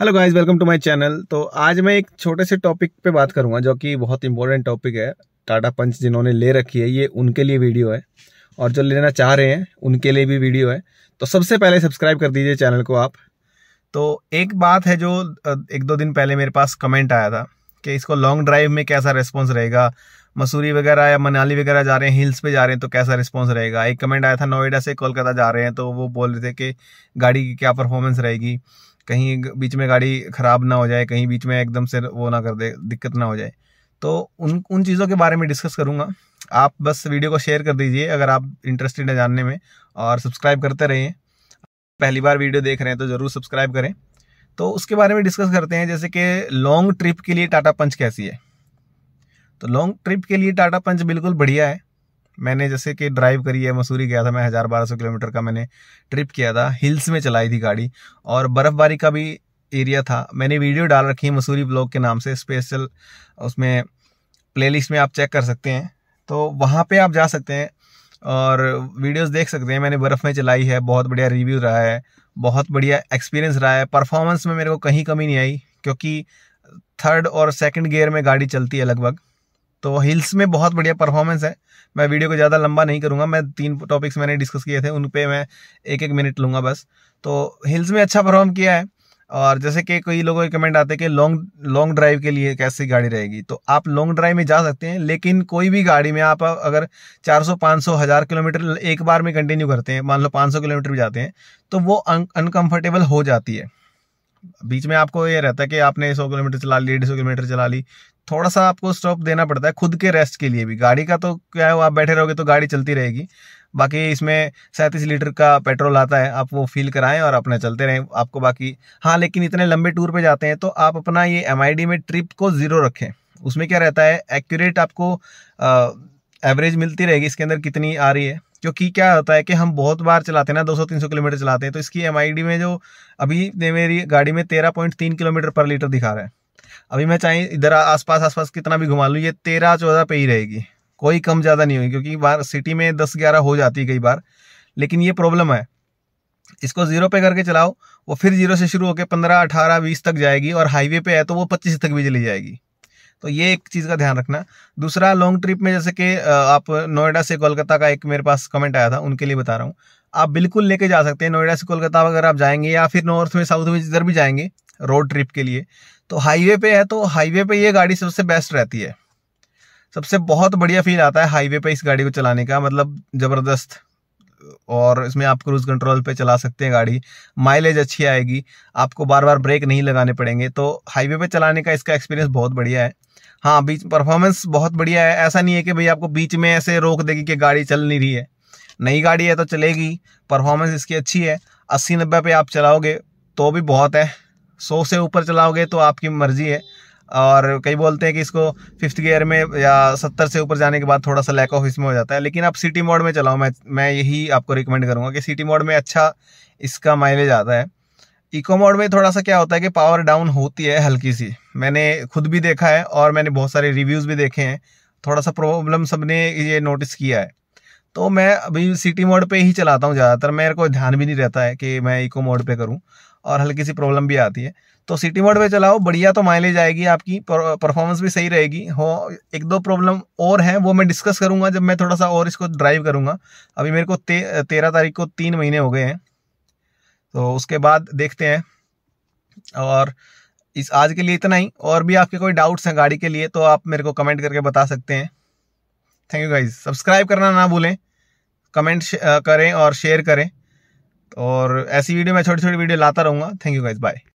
hello guys welcome to my channel तो आज मैं एक छोटे से टॉपिक पे बात करूंगा जो कि बहुत इंपॉर्टेंट टॉपिक है टाटा पंच जिन्होंने ले रखी है ये उनके लिए वीडियो है और जो लेना चाह रहे हैं उनके लिए भी वीडियो है तो सबसे पहले सब्सक्राइब कर दीजिए चैनल को आप तो एक बात है जो एक दो दिन पहले मेरे पास कमेंट आया था कि इसको लॉन्ग ड्राइव में कैसा रिस्पॉन्स रहेगा मसूरी वगैरह या मनाली वगैरह जा रहे हैं हिल्स पे जा रहे हैं तो कैसा रिस्पॉन्स रहेगा एक कमेंट आया था नोएडा से कोलकाता जा रहे हैं तो वो बोल रहे थे कि गाड़ी की क्या परफॉर्मेंस रहेगी कहीं बीच में गाड़ी ख़राब ना हो जाए कहीं बीच में एकदम से वो ना कर दे दिक्कत ना हो जाए तो उन उन चीज़ों के बारे में डिस्कस करूँगा आप बस वीडियो को शेयर कर दीजिए अगर आप इंटरेस्टेड हैं जानने में और सब्सक्राइब करते रहिए पहली बार वीडियो देख रहे हैं तो ज़रूर सब्सक्राइब करें तो उसके बारे में डिस्कस करते हैं जैसे कि लॉन्ग ट्रिप के लिए टाटा पंच कैसी है तो लॉन्ग ट्रिप के लिए टाटा पंच बिल्कुल बढ़िया है मैंने जैसे कि ड्राइव करी है मसूरी गया था मैं हज़ार बारह सौ किलोमीटर का मैंने ट्रिप किया था हिल्स में चलाई थी गाड़ी और बर्फ़बारी का भी एरिया था मैंने वीडियो डाल रखी है मसूरी ब्लॉग के नाम से स्पेशल उसमें प्लेलिस्ट में आप चेक कर सकते हैं तो वहाँ पे आप जा सकते हैं और वीडियोस देख सकते हैं मैंने बर्फ़ में चलाई है बहुत बढ़िया रिव्यू रहा है बहुत बढ़िया एक्सपीरियंस रहा है परफॉर्मेंस में मेरे को कहीं कमी नहीं आई क्योंकि थर्ड और सेकंड गियर में गाड़ी चलती है लगभग तो हिल्स में बहुत बढ़िया परफॉर्मेंस है मैं वीडियो को ज़्यादा लंबा नहीं करूँगा मैं तीन टॉपिक्स मैंने डिस्कस किए थे उन पर मैं एक एक मिनट लूँगा बस तो हिल्स में अच्छा परफॉर्म किया है और जैसे कि कई लोगों के कमेंट आते हैं कि लॉन्ग लॉन्ग ड्राइव के लिए कैसी गाड़ी रहेगी तो आप लॉन्ग ड्राइव में जा सकते हैं लेकिन कोई भी गाड़ी में आप अगर 400 500 हज़ार किलोमीटर एक बार में कंटिन्यू करते हैं मान लो 500 किलोमीटर भी जाते हैं तो वो अनकंफर्टेबल हो जाती है बीच में आपको ये रहता है कि आपने सौ किलोमीटर चला ली डेढ़ सौ किलोमीटर चला ली थोड़ा सा आपको स्टॉप देना पड़ता है खुद के रेस्ट के लिए भी गाड़ी का तो क्या है आप बैठे रहोगे तो गाड़ी चलती रहेगी बाकी इसमें सैंतीस लीटर का पेट्रोल आता है आप वो फील कराएं और अपना चलते रहें आपको बाकी हाँ लेकिन इतने लंबे टूर पे जाते हैं तो आप अपना ये एम में ट्रिप को ज़ीरो रखें उसमें क्या रहता है एक्यूरेट आपको एवरेज मिलती रहेगी इसके अंदर कितनी आ रही है क्योंकि क्या होता है कि हम बहुत बार चलाते हैं ना 200-300 किलोमीटर चलाते हैं तो इसकी एम में जो अभी मेरी गाड़ी में 13.3 किलोमीटर पर लीटर दिखा रहा है अभी मैं चाहे इधर आसपास आसपास कितना भी घुमा लूँ ये तेरह चौदह पे ही रहेगी कोई कम ज़्यादा नहीं होगी क्योंकि बार सिटी में दस ग्यारह हो जाती है कई बार लेकिन ये प्रॉब्लम है इसको जीरो पे करके चलाओ वो फिर जीरो से शुरू होकर पंद्रह अठारह बीस तक जाएगी और हाईवे पे है तो वो पच्चीस तक भी चली जाएगी तो ये एक चीज़ का ध्यान रखना दूसरा लॉन्ग ट्रिप में जैसे कि आप नोएडा से कोलकाता का एक मेरे पास कमेंट आया था उनके लिए बता रहा हूँ आप बिल्कुल लेके जा सकते हैं नोएडा से कोलकाता अगर आप जाएंगे या फिर नॉर्थ में साउथ में जिधर भी जाएंगे रोड ट्रिप के लिए तो हाईवे पे है तो हाईवे पे ये गाड़ी सबसे बेस्ट रहती है सबसे बहुत बढ़िया फील आता है हाईवे पे इस गाड़ी को चलाने का मतलब ज़बरदस्त और इसमें आप क्रूज कंट्रोल पे चला सकते हैं गाड़ी माइलेज अच्छी आएगी आपको बार बार ब्रेक नहीं लगाने पड़ेंगे तो हाईवे पे चलाने का इसका एक्सपीरियंस बहुत बढ़िया है हाँ बीच परफॉर्मेंस बहुत बढ़िया है ऐसा नहीं है कि भाई आपको बीच में ऐसे रोक देगी कि गाड़ी चल नहीं रही है नई गाड़ी है तो चलेगी परफॉर्मेंस इसकी अच्छी है अस्सी नब्बे पे आप चलाओगे तो भी बहुत है सौ से ऊपर चलाओगे तो आपकी मर्जी है और कई बोलते हैं कि इसको फिफ्थ गियर में या सत्तर से ऊपर जाने के बाद थोड़ा सा लैक ऑफ इसमें हो जाता है लेकिन आप सिटी मोड में चलाओ मैं मैं यही आपको रिकमेंड करूँगा कि सिटी मोड में अच्छा इसका माइलेज आता है इको मोड में थोड़ा सा क्या होता है कि पावर डाउन होती है हल्की सी मैंने खुद भी देखा है और मैंने बहुत सारे रिव्यूज़ भी देखे हैं थोड़ा सा प्रॉब्लम सबने ये नोटिस किया है तो मैं अभी सिटी मोड पे ही चलाता हूँ ज़्यादातर मेरे को ध्यान भी नहीं रहता है कि मैं इको मोड पे करूँ और हल्की सी प्रॉब्लम भी आती है तो सिटी मोड पे चलाओ बढ़िया तो माइलेज आएगी आपकी परफॉर्मेंस भी सही रहेगी हो एक दो प्रॉब्लम और हैं वो मैं डिस्कस करूँगा जब मैं थोड़ा सा और इसको ड्राइव करूँगा अभी मेरे को ते, तेरह तारीख को तीन महीने हो गए हैं तो उसके बाद देखते हैं और इस आज के लिए इतना ही और भी आपके कोई डाउट्स हैं गाड़ी के लिए तो आप मेरे को कमेंट करके बता सकते हैं थैंक यू गाइज सब्सक्राइब करना ना भूलें कमेंट करें और शेयर करें और ऐसी वीडियो मैं छोटी छोटी वीडियो लाता रहूँगा थैंक यू गाइज बाय